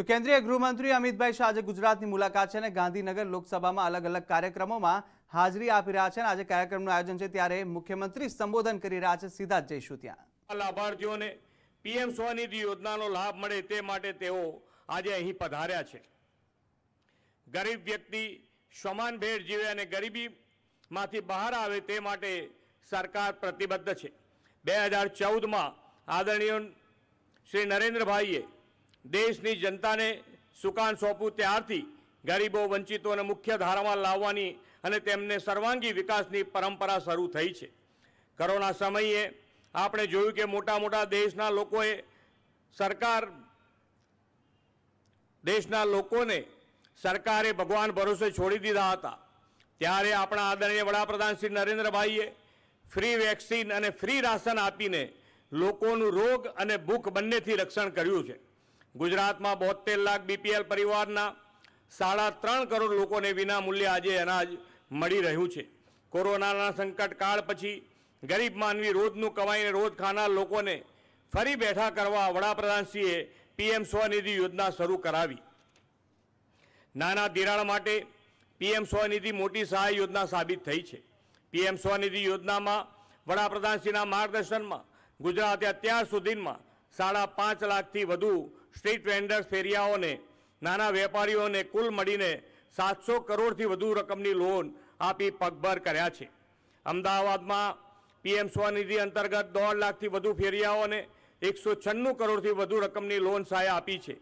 તો કેન્દ્રીય ગૃહમંત્રી અમિતભાઈ શાહ આજે ગુજરાતની મુલાકાત છે અને ગાંધીનગર લોકસભામાં અલગ અલગ કાર્યક્રમોમાં હાજરી આપી રહ્યા છે અને આજે કાર્યક્રમનું આયોજન છે ત્યારે મુખ્યમંત્રી સંબોધન કરી રહ્યા છે સીધા જ જઈશું ત્યાં લાભાર્થીઓને પીએમ સ્વનિધિ યોજનાનો લાભ મળે તે માટે તેઓ આજે અહીં પધાર્યા છે ગરીબ વ્યક્તિ સમાન ભેટ જીવે અને ગરીબીમાંથી બહાર આવે તે માટે સરકાર પ્રતિબદ્ધ છે બે હજાર ચૌદમાં આદરણીય શ્રી નરેન્દ્રભાઈએ દેશની જનતાને સુકાન સોંપવું ત્યારથી ગરીબો વંચિતોને મુખ્ય ધારામાં લાવવાની અને તેમને સર્વાંગી વિકાસની પરંપરા શરૂ થઈ છે કોરોના સમયે આપણે જોયું કે મોટા મોટા દેશના લોકોએ સરકાર દેશના લોકોને સરકારે ભગવાન ભરોસે છોડી દીધા હતા ત્યારે આપણા આદરણીય વડાપ્રધાન શ્રી નરેન્દ્રભાઈએ ફ્રી વેક્સિન અને ફ્રી રાશન આપીને લોકોનું રોગ અને ભૂખ બંનેથી રક્ષણ કર્યું છે ગુજરાતમાં બોતેર લાખ બીપીએલ પરિવારના સાડા ત્રણ કરોડ લોકોને વિના મૂલ્યે આજે અનાજ મળી રહ્યું છે કોરોનાના સંકટકાળ પછી ગરીબ માનવી રોજનું કમાઈને રોજ ખાનાર લોકોને ફરી બેઠા કરવા વડાપ્રધાનશ્રીએ પીએમ સ્વનિધિ યોજના શરૂ કરાવી નાના ધિરાણ માટે પીએમ સ્વનિધિ મોટી સહાય યોજના સાબિત થઈ છે પીએમ સ્વનિધિ યોજનામાં વડાપ્રધાનશ્રીના માર્ગદર્શનમાં ગુજરાતે અત્યાર સુધીમાં સાડા પાંચ લાખથી વધુ સ્ટ્રીટ વેન્ડર્સ ફેરિયાઓને નાના વેપારીઓને કુલ મળીને સાતસો કરોડથી વધુ રકમની લોન આપી પગભર કર્યા છે અમદાવાદમાં પીએમ સ્વનિધિ અંતર્ગત દોઢ લાખથી વધુ ફેરિયાઓને એકસો છન્નું કરોડથી વધુ રકમની લોન સહાય આપી છે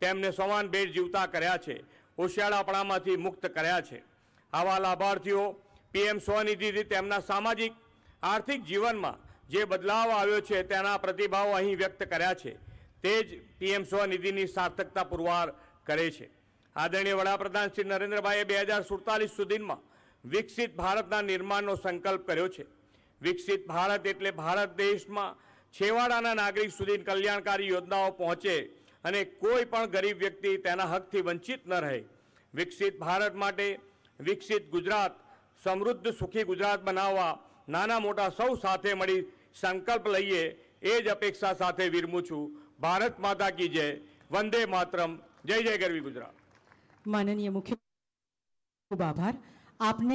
તેમને સમાન ભેટ જીવતા કર્યા છે હોશિયાળાપણામાંથી મુક્ત કર્યા છે આવા લાભાર્થીઓ પીએમ સ્વનિધિથી તેમના સામાજિક આર્થિક જીવનમાં જે બદલાવ આવ્યો છે તેના પ્રતિભાવ અહીં વ્યક્ત કર્યા છે તે જ પીએમ સ્વનિધિની સાર્થકતા પુરવાર કરે છે આદરણીય વડાપ્રધાન શ્રી નરેન્દ્રભાઈએ બે હજાર સુડતાલીસ સુધીમાં વિકસિત ભારતના નિર્માણનો સંકલ્પ કર્યો છે વિકસિત ભારત એટલે ભારત દેશમાં છેવાડાના નાગરિક સુધી કલ્યાણકારી યોજનાઓ પહોંચે અને કોઈ પણ ગરીબ વ્યક્તિ તેના હકથી વંચિત ન રહે વિકસિત ભારત માટે વિકસિત ગુજરાત સમૃદ્ધ સુખી ગુજરાત બનાવવા નાના મોટા સૌ સાથે મળી સંકલ્પ લઈએ એ જ અપેક્ષા સાથે વિરમું છું ભારત માતા કી જય વંદે માતરમ જય જય ગરવી ગુજરાત માનનીય મુખ્ય ખૂબ આભાર આપને